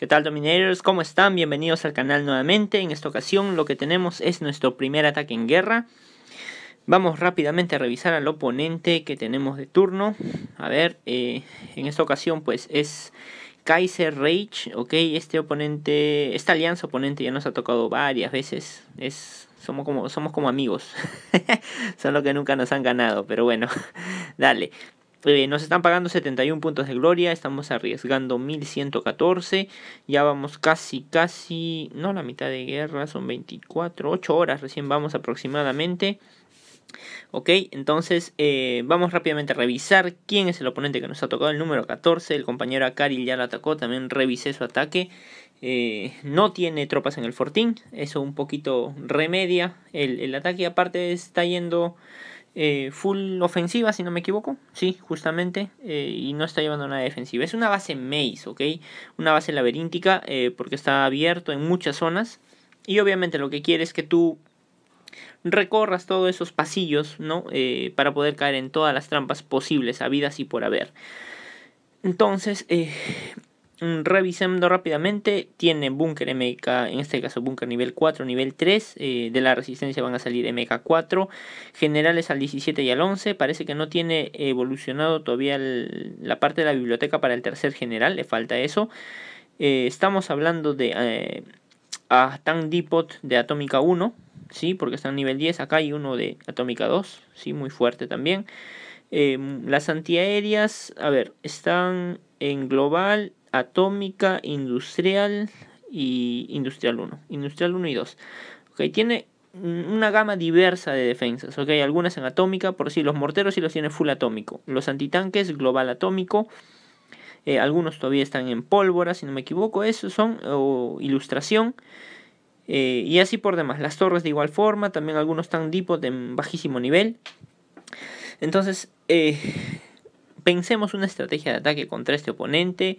¿Qué tal Dominators? ¿Cómo están? Bienvenidos al canal nuevamente. En esta ocasión lo que tenemos es nuestro primer ataque en guerra. Vamos rápidamente a revisar al oponente que tenemos de turno. A ver, eh, en esta ocasión pues es Kaiser Rage, ok, este oponente, esta alianza oponente ya nos ha tocado varias veces, es, somos, como, somos como amigos, solo que nunca nos han ganado, pero bueno, dale. Eh, nos están pagando 71 puntos de gloria, estamos arriesgando 1114, ya vamos casi, casi, no la mitad de guerra, son 24, 8 horas recién vamos aproximadamente. Ok, entonces eh, vamos rápidamente a revisar quién es el oponente que nos ha tocado. El número 14, el compañero Akari ya lo atacó, también revisé su ataque. Eh, no tiene tropas en el fortín, eso un poquito remedia el, el ataque. Aparte está yendo eh, full ofensiva, si no me equivoco. Sí, justamente. Eh, y no está llevando nada defensiva. Es una base maze, ¿ok? Una base laberíntica eh, porque está abierto en muchas zonas. Y obviamente lo que quiere es que tú recorras todos esos pasillos, ¿no? para poder caer en todas las trampas posibles, habidas y por haber. Entonces, Mm, revisando rápidamente, Tiene búnker MK, en este caso búnker nivel 4, nivel 3, eh, de la resistencia van a salir MK4, generales al 17 y al 11, parece que no tiene evolucionado todavía la parte de la biblioteca para el tercer general, le falta eso. Eh, estamos hablando de eh, a Tank Depot de Atómica 1, ¿sí? porque está en nivel 10, acá hay uno de Atómica 2, ¿sí? muy fuerte también. las antiaéreas, a ver, están en global Atómica, Industrial y Industrial 1. Industrial 1 y 2. tiene una gama diversa de defensas. algunas en atómica, por si los morteros y los tiene full atómico. Los antitanques, global atómico. Eh, algunos todavía están en pólvora, si no me equivoco. Esos son o ilustración. Eh, y así por demás. Las torres de igual forma. También algunos están dipot en bajísimo nivel. Entonces, eh, pensemos una estrategia de ataque contra este oponente.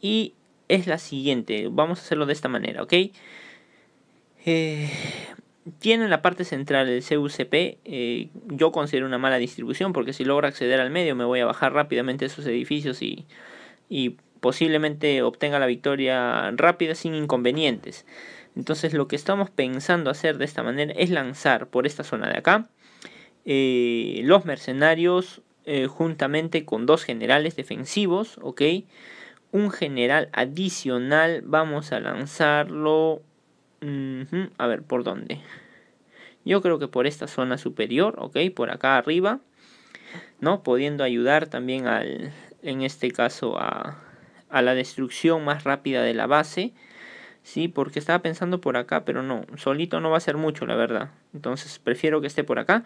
Y es la siguiente. Vamos a hacerlo de esta manera, ¿ok? Eh, tiene la parte central el CUCP. Eh, yo considero una mala distribución porque si logro acceder al medio me voy a bajar rápidamente esos edificios y, posiblemente obtenga la victoria rápida sin inconvenientes. Entonces lo que estamos pensando hacer de esta manera es lanzar por esta zona de acá eh, los mercenarios juntamente con dos generales defensivos, ¿ok? un general adicional. Vamos a lanzarlo. A ver, ¿por dónde? Yo creo que por esta zona superior, ok, por acá arriba. ¿No? Pudiendo ayudar también al, en este caso, a, a la destrucción más rápida de la base. Sí, porque estaba pensando por acá, pero no, solito no va a ser mucho, la verdad. Entonces prefiero que esté por acá.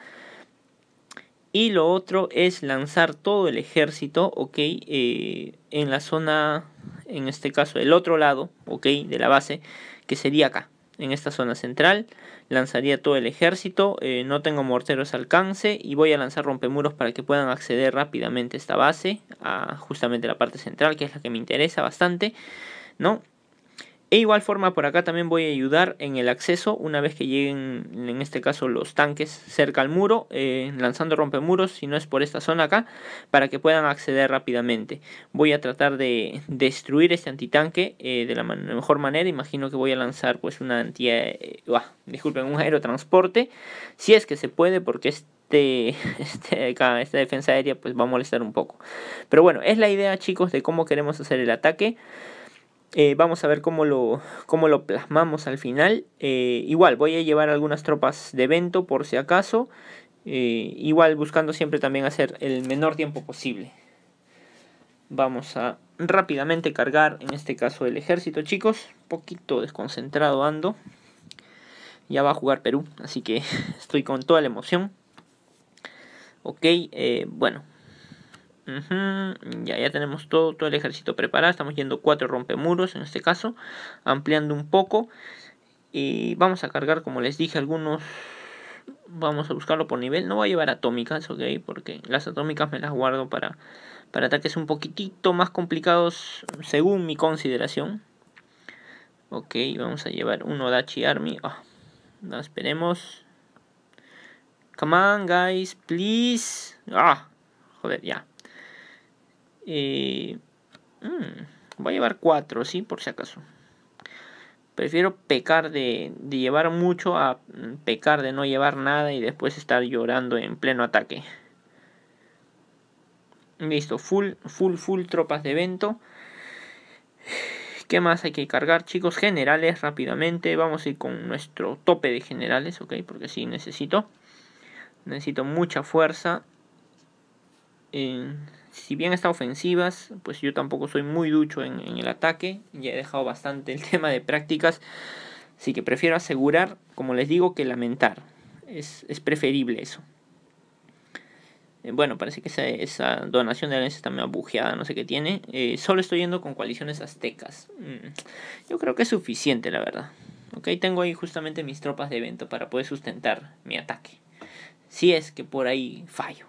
Y lo otro es lanzar todo el ejército, ok, eh, en la zona, en este caso del otro lado, ok, de la base, que sería acá, en esta zona central. Lanzaría todo el ejército, eh, no tengo morteros al alcance y voy a lanzar rompemuros para que puedan acceder rápidamente a esta base, a justamente la parte central, que es la que me interesa bastante, ¿no? E igual forma por acá también voy a ayudar en el acceso una vez que lleguen en este caso los tanques cerca al muro lanzando eh, lanzando rompemuros si no es por esta zona acá para que puedan acceder rápidamente. Voy a tratar de destruir este antitanque eh, de la mejor manera. Imagino que voy a lanzar pues una anti... Eh, disculpen, un aerotransporte si es que se puede porque este, este esta defensa aérea pues va a molestar un poco. Pero bueno, es la idea chicos de cómo queremos hacer el ataque. Eh, vamos a ver cómo lo, lo plasmamos al final. Eh, igual voy a llevar algunas tropas de evento por si acaso. Eh, igual buscando siempre también hacer el menor tiempo posible. Vamos a rápidamente cargar en este caso el ejército chicos. Un poquito desconcentrado ando. Ya va a jugar Perú, así que estoy con toda la emoción. Ok, bueno, ya, ya tenemos todo, todo el ejército preparado. Estamos yendo cuatro rompemuros en este caso. Ampliando un poco. Y vamos a cargar, como les dije, algunos... Vamos a buscarlo por nivel. No voy a llevar atómicas, ok. Porque las atómicas me las guardo para, para ataques un poquitito más complicados. Según mi consideración. Ok, vamos a llevar uno Odachi Army. Ah, no, esperemos. Come on, guys, please. Ah, joder, ya. Eh, mm, voy a llevar cuatro, ¿sí? Por si acaso. Prefiero pecar de, llevar mucho a mm, pecar de no llevar nada y después estar llorando en pleno ataque. Listo, full, full, full tropas de evento. ¿Qué más hay que cargar, chicos? Generales, rápidamente. Vamos a ir con nuestro tope de generales, ¿ok? Porque sí necesito. Necesito mucha fuerza. Eh, si bien está ofensivas, pues yo tampoco soy muy ducho en, el ataque, y he dejado bastante el tema de prácticas, así que prefiero asegurar, como les digo, que lamentar. Es, preferible eso. Eh, bueno, parece que esa, donación de Alianza está medio bujeada, no sé qué tiene. Eh, solo estoy yendo con coaliciones aztecas. Mm, yo creo que es suficiente, la verdad. Ok, tengo ahí justamente mis tropas de evento para poder sustentar mi ataque. Si es que por ahí fallo.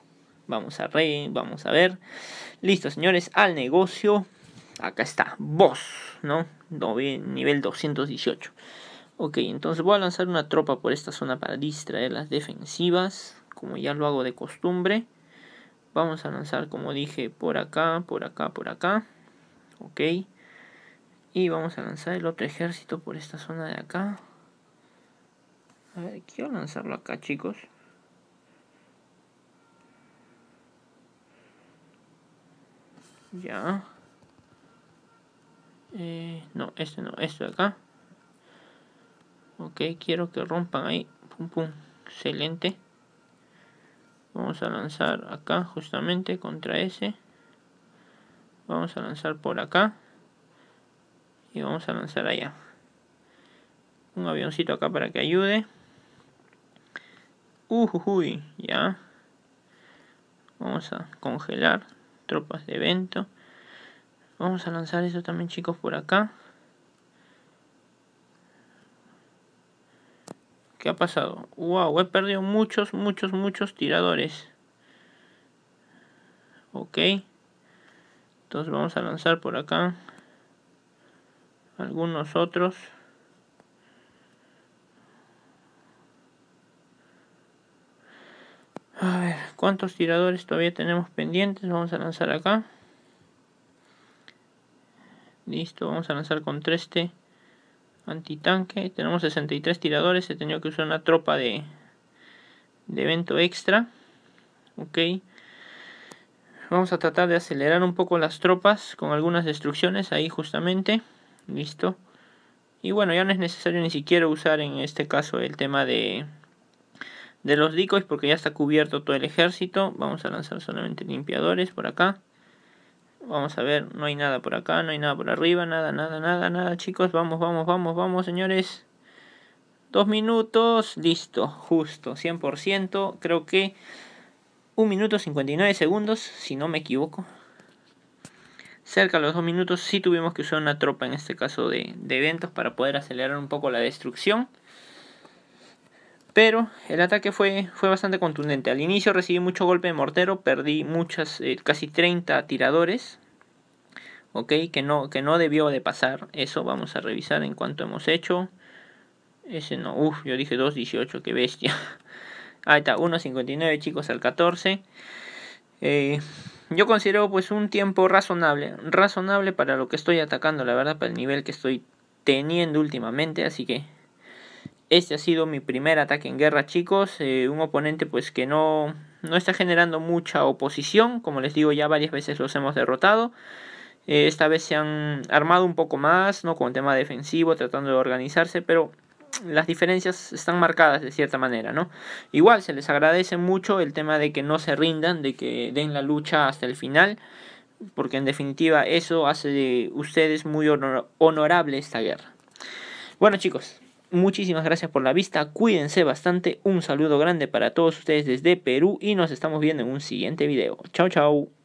Vamos a re, vamos a ver. Listo, señores, al negocio. Acá está, vos, ¿no? Nivel 218. Ok, entonces voy a lanzar una tropa por esta zona para distraer las defensivas, como ya lo hago de costumbre. Vamos a lanzar, como dije, por acá, por acá, por acá. Ok. Y vamos a lanzar el otro ejército por esta zona de acá. A ver, quiero lanzarlo acá, chicos. Ya. Eh, no, este no, esto de acá. Ok, quiero que rompan ahí. Pum, pum. Excelente. Vamos a lanzar acá justamente contra ese. Vamos a lanzar por acá. Y vamos a lanzar allá. Un avioncito acá para que ayude. uy, ya. Vamos a congelar tropas de evento vamos a lanzar eso también chicos por acá ¿Qué ha pasado? Wow, he perdido muchos, muchos, muchos tiradores. Ok. Entonces vamos a lanzar por acá. Algunos otros. A ver, ¿cuántos tiradores todavía tenemos pendientes? Vamos a lanzar acá. Listo, vamos a lanzar contra este antitanque. Tenemos 63 tiradores. He tenido que usar una tropa de, de evento extra. Ok. Vamos a tratar de acelerar un poco las tropas con algunas destrucciones ahí justamente. Listo. Y bueno, ya no es necesario ni siquiera usar en este caso el tema de de los decoys porque ya está cubierto todo el ejército. Vamos a lanzar solamente limpiadores por acá. Vamos a ver, no hay nada por acá, no hay nada por arriba, nada, nada, nada, nada, chicos. Vamos, vamos, vamos, vamos, señores. Dos minutos, listo, justo, 100%. Creo que un minuto 59 segundos, si no me equivoco. Cerca de los dos minutos Si tuvimos que usar una tropa en este caso de, de eventos para poder acelerar un poco la destrucción. Pero el ataque fue, fue bastante contundente. Al inicio recibí mucho golpe de mortero, perdí muchas, eh, casi 30 tiradores. Ok, que no, que no debió de pasar. Eso vamos a revisar en cuanto hemos hecho. Ese no, uff, yo dije 2.18, qué bestia. Ahí está, 1.59 chicos al 14. Eh, yo considero pues un tiempo razonable, razonable para lo que estoy atacando, la verdad, para el nivel que estoy teniendo últimamente. Así que este ha sido mi primer ataque en guerra, chicos. Eh, un oponente pues que no, no está generando mucha oposición. Como les digo, ya varias veces los hemos derrotado. Eh, esta vez se han armado un poco más, ¿no? Con tema defensivo, tratando de organizarse, pero las diferencias están marcadas de cierta manera, ¿no? Igual se les agradece mucho el tema de que no se rindan, de que den la lucha hasta el final, porque en definitiva eso hace de ustedes muy honorable esta guerra. Bueno chicos, muchísimas gracias por la vista, cuídense bastante, un saludo grande para todos ustedes desde Perú y nos estamos viendo en un siguiente video. Chao, chao.